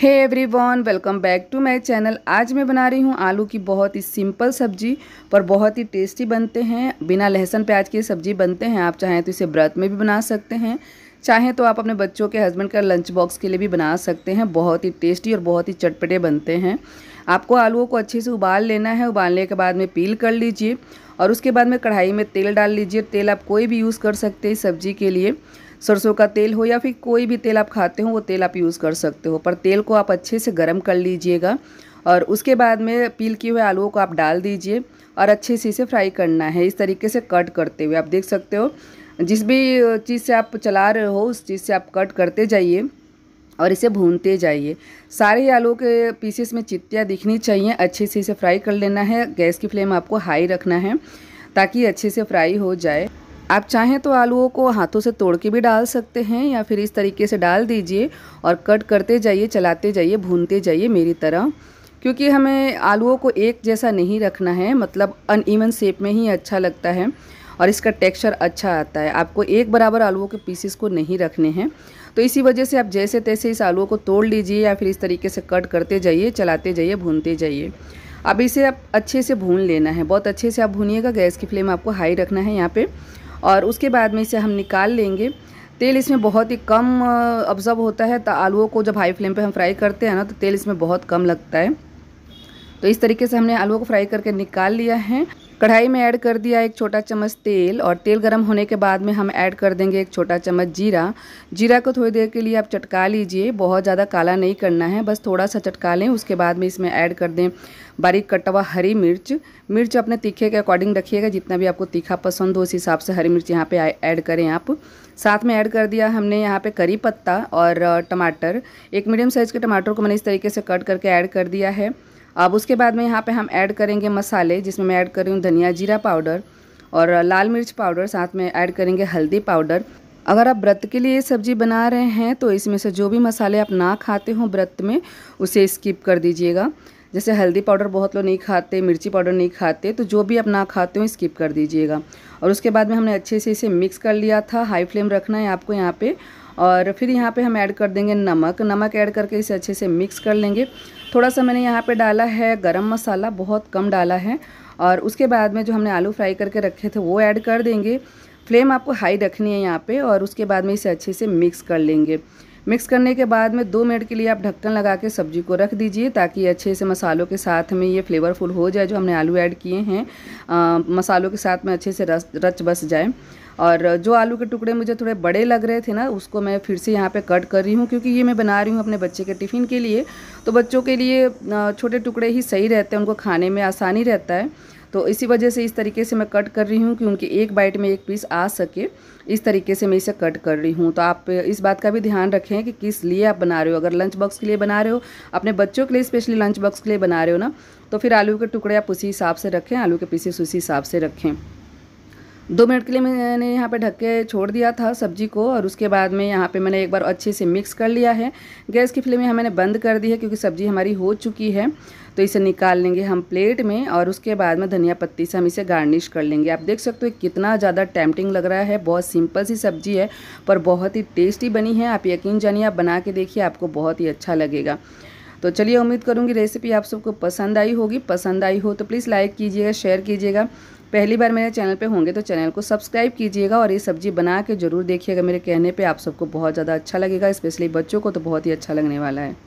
hey everyone welcome back to my channel आज मैं बना रही हूँ आलू की बहुत ही सिंपल सब्जी पर बहुत ही टेस्टी बनते हैं बिना लहसुन प्याज के सब्जी बनते हैं आप चाहें तो इसे व्रत में भी बना सकते हैं चाहें तो आप अपने बच्चों के हस्बैंड का लंच बॉक्स के लिए भी बना सकते हैं बहुत ही टेस्टी और बहुत ही चटपटे बनते हैं आपको आलूओं को अच्छे से उबाल लेना है उबालने के बाद में पील कर लीजिए और उसके बाद में कढ़ाई में तेल डाल लीजिए तेल आप कोई भी यूज़ कर सकते हैं सब्जी के लिए सरसों का तेल हो या फिर कोई भी तेल आप खाते हो वो तेल आप यूज़ कर सकते हो पर तेल को आप अच्छे से गर्म कर लीजिएगा और उसके बाद में पील किए हुए आलूओं को आप डाल दीजिए और अच्छे से इसे फ्राई करना है इस तरीके से कट करते हुए आप देख सकते हो जिस भी चीज़ से आप चला रहे हो उस चीज़ से आप कट करते जाइए और इसे भूनते जाइए सारे आलू के पीसेस में चित्तियाँ दिखनी चाहिए अच्छे से इसे फ्राई कर लेना है गैस की फ्लेम आपको हाई रखना है ताकि अच्छे से फ्राई हो जाए आप चाहें तो आलूओं को हाथों से तोड़ के भी डाल सकते हैं या फिर इस तरीके से डाल दीजिए और कट करते जाइए चलाते जाइए भूनते जाइए मेरी तरह क्योंकि हमें आलूओं को एक जैसा नहीं रखना है मतलब अन ईवन शेप में ही अच्छा लगता है और इसका टेक्सचर अच्छा आता है आपको एक बराबर आलूओं के पीसेस को नहीं रखने हैं तो इसी वजह से आप जैसे तैसे इस आलूओं को तोड़ लीजिए या फिर इस तरीके से कट करते जाइए चलाते जाइए भूनते जाइए अब इसे आप अच्छे से भून लेना है बहुत अच्छे से आप भूनिएगा गैस की फ्लेम आपको हाई रखना है यहाँ पर और उसके बाद में इसे हम निकाल लेंगे तेल इसमें बहुत ही कम ऑब्ज़र्व होता है तो आलुओं को जब हाई फ्लेम पे हम फ्राई करते हैं ना तो तेल इसमें बहुत कम लगता है तो इस तरीके से हमने आलुओं को फ्राई करके निकाल लिया है कढ़ाई में ऐड कर दिया एक छोटा चम्मच तेल और तेल गर्म होने के बाद में हम ऐड कर देंगे एक छोटा चम्मच जीरा जीरा को थोड़ी देर के लिए आप चटका लीजिए बहुत ज़्यादा काला नहीं करना है बस थोड़ा सा चटका लें उसके बाद में इसमें ऐड कर दें बारीक कटा हुआ हरी मिर्च मिर्च अपने तीखे के अकॉर्डिंग रखिएगा जितना भी आपको तीखा पसंद हो उस हिसाब से हरी मिर्च यहाँ पर ऐड करें आप साथ में ऐड कर दिया हमने यहाँ पे करी पत्ता और टमाटर एक मीडियम साइज़ के टमाटर को मैंने इस तरीके से कट करके ऐड कर दिया है अब उसके बाद में यहाँ पे हम ऐड करेंगे मसाले जिसमें मैं ऐड कर रही हूँ धनिया जीरा पाउडर और लाल मिर्च पाउडर साथ में ऐड करेंगे हल्दी पाउडर अगर आप व्रत के लिए सब्जी बना रहे हैं तो इसमें से जो भी मसाले आप ना खाते हो व्रत में उसे स्किप कर दीजिएगा जैसे हल्दी पाउडर बहुत लोग नहीं खाते मिर्ची पाउडर नहीं खाते तो जो भी आप ना खाते हो स्किप कर दीजिएगा और उसके बाद में हमने अच्छे से इसे मिक्स कर लिया था हाई फ्लेम रखना है आपको यहाँ पर और फिर यहाँ पे हम ऐड कर देंगे नमक नमक ऐड करके इसे अच्छे से मिक्स कर लेंगे थोड़ा सा मैंने यहाँ पर डाला है गर्म मसाला बहुत कम डाला है और उसके बाद में जो हमने आलू फ्राई करके रखे थे वो ऐड कर देंगे फ्लेम आपको हाई रखनी है यहाँ पे और उसके बाद में इसे अच्छे से मिक्स कर लेंगे मिक्स करने के बाद में दो मिनट के लिए आप ढक्कन लगा के सब्जी को रख दीजिए ताकि अच्छे से मसालों के साथ में ये फ्लेवरफुल हो जाए जो हमने आलू ऐड किए हैं मसालों के साथ में अच्छे से रस रच बस जाए और जो आलू के टुकड़े मुझे थोड़े बड़े लग रहे थे ना उसको मैं फिर से यहाँ पे कट कर रही हूँ क्योंकि ये मैं बना रही हूँ अपने बच्चे के टिफ़िन के लिए तो बच्चों के लिए छोटे टुकड़े ही सही रहते हैं उनको खाने में आसानी रहता है तो इसी वजह से इस तरीके से मैं कट कर रही हूँ क्योंकि एक बाइट में एक पीस आ सके इस तरीके से मैं इसे कट कर रही हूँ तो आप इस बात का भी ध्यान रखें कि किस लिए आप बना रहे हो अगर लंच बॉक्स के लिए बना रहे हो अपने बच्चों के लिए स्पेशली लंच बॉक्स के लिए बना रहे हो ना तो फिर आलू के टुकड़े आप उसी हिसाब से रखें आलू के पीसेस उसी हिसाब से रखें दो मिनट के लिए मैंने यहाँ पे ढक के छोड़ दिया था सब्जी को और उसके बाद में यहाँ पे मैंने एक बार अच्छे से मिक्स कर लिया है गैस की फ्लेम यहाँ मैंने बंद कर दी है क्योंकि सब्जी हमारी हो चुकी है तो इसे निकाल लेंगे हम प्लेट में और उसके बाद में धनिया पत्ती से हम इसे गार्निश कर लेंगे आप देख सकते हो कितना ज़्यादा टैम्पटिंग लग रहा है बहुत सिंपल सी सब्जी है पर बहुत ही टेस्टी बनी है आप यकीन जानिए आप बना के देखिए आपको बहुत ही अच्छा लगेगा तो चलिए उम्मीद करूँगी रेसिपी आप सबको पसंद आई होगी पसंद आई हो तो प्लीज़ लाइक कीजिएगा शेयर कीजिएगा पहली बार मेरे चैनल पे होंगे तो चैनल को सब्सक्राइब कीजिएगा और ये सब्जी बना के ज़रूर देखिएगा मेरे कहने पे आप सबको बहुत ज़्यादा अच्छा लगेगा स्पेशली बच्चों को तो बहुत ही अच्छा लगने वाला है